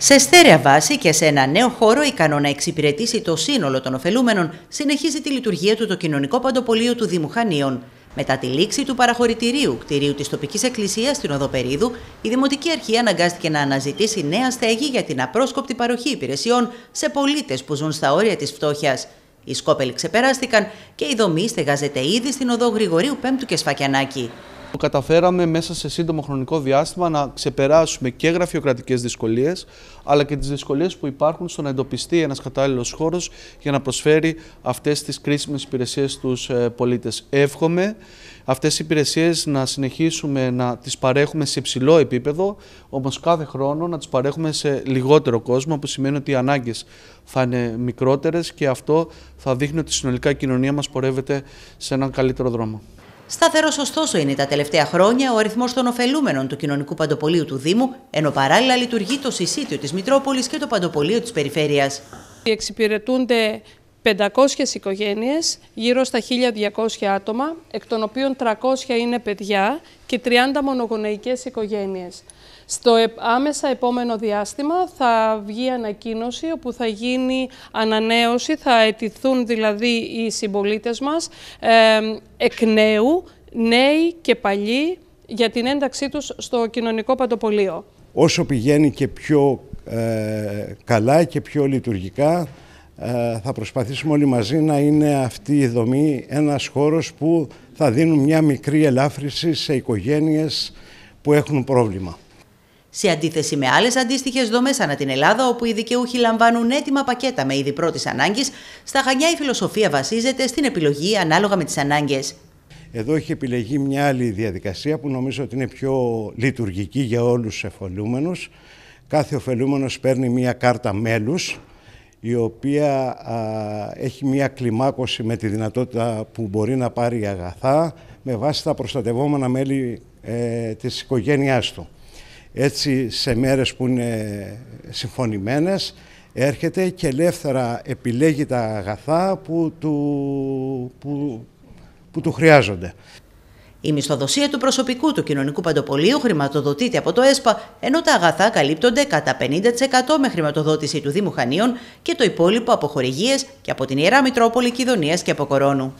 Σε στέρεα βάση και σε ένα νέο χώρο ικανό να εξυπηρετήσει το σύνολο των ωφελούμενων, συνεχίζει τη λειτουργία του το κοινωνικό παντοπολείο του Δήμου Χανίων. Μετά τη λήξη του παραχωρητηρίου κτηρίου της τοπικής εκκλησίας στην Οδοπερίδου, η Δημοτική Αρχή αναγκάστηκε να αναζητήσει νέα στέγη για την απρόσκοπτη παροχή υπηρεσιών σε πολίτες που ζουν στα όρια της φτώχειας. Οι σκόπελοι ξεπεράστηκαν και η δομή στεγάζεται ήδη στην οδό Γρηγορίου Πέμπτου και Σφακιανάκη. Καταφέραμε μέσα σε σύντομο χρονικό διάστημα να ξεπεράσουμε και γραφειοκρατικές δυσκολίες, αλλά και τις δυσκολίες που υπάρχουν στο να εντοπιστεί ένας κατάλληλος χώρος για να προσφέρει αυτές τις κρίσιμες υπηρεσίες στους ε, πολίτες. Εύχομαι αυτές οι υπηρεσίες να συνεχίσουμε να τις παρέχουμε σε υψηλό επίπεδο, όμως κάθε χρόνο να τις παρέχουμε σε λιγότερο κόσμο, που σημαίνει ότι οι ανάγκες θα είναι μικρότερες και αυτό θα δείχνει ότι συνολικά η κοινωνία μας πορεύεται σε έναν καλύτερο δρόμο. Σταθερός, ωστόσο, είναι τα τελευταία χρόνια ο αριθμός των ωφελούμενων του κοινωνικού παντοπολίου του Δήμου, ενώ παράλληλα λειτουργεί το συσίτιο της Μητρόπολης και το παντοπολίο της Περιφέρειας. Εξυπηρετούνται 500 οικογένειες, γύρω στα 1.200 άτομα, εκ των οποίων 300 είναι παιδιά και 30 μονογονεϊκές οικογένειες. Στο άμεσα επόμενο διάστημα θα βγει ανακοίνωση όπου θα γίνει ανανέωση, θα αιτηθούν δηλαδή οι συμπολίτες μας ε, εκ νέου, νέοι και παλιοί για την ένταξή τους στο κοινωνικό παντοπολείο. Όσο πηγαίνει και πιο ε, καλά και πιο λειτουργικά ε, θα προσπαθήσουμε όλοι μαζί να είναι αυτή η δομή ένας χώρος που θα δίνουν μια μικρή ελάφρυση σε οικογένειες που έχουν πρόβλημα. Σε αντίθεση με άλλες αντίστοιχες δομές, ανά την Ελλάδα, όπου οι δικαιούχοι λαμβάνουν έτοιμα πακέτα με είδη πρώτης ανάγκης, στα Χανιά η φιλοσοφία βασίζεται στην επιλογή ανάλογα με τις ανάγκες. Εδώ έχει επιλεγεί μια άλλη διαδικασία που νομίζω ότι είναι πιο λειτουργική για όλους τους εφολούμενους. Κάθε ωφελούμενος παίρνει μια κάρτα μέλους η οποία έχει μία κλιμάκωση με τη δυνατότητα που μπορεί να πάρει αγαθά με βάση τα προστατευόμενα μέλη ε, της οικογένειάς του. Έτσι, σε μέρες που είναι συμφωνημένες, έρχεται και ελεύθερα επιλέγει τα αγαθά που που, που του χρειάζονται. Η μισθοδοσία του προσωπικού του κοινωνικού παντοπολίου χρηματοδοτείται από το ΕΣΠΑ, ενώ τα αγαθά καλύπτονται κατά 50% με χρηματοδότηση του Δήμου Χανίων και το υπόλοιπο από χορηγίες και από την Ιερά Μητρόπολη Κιδωνία και από Κορώνου.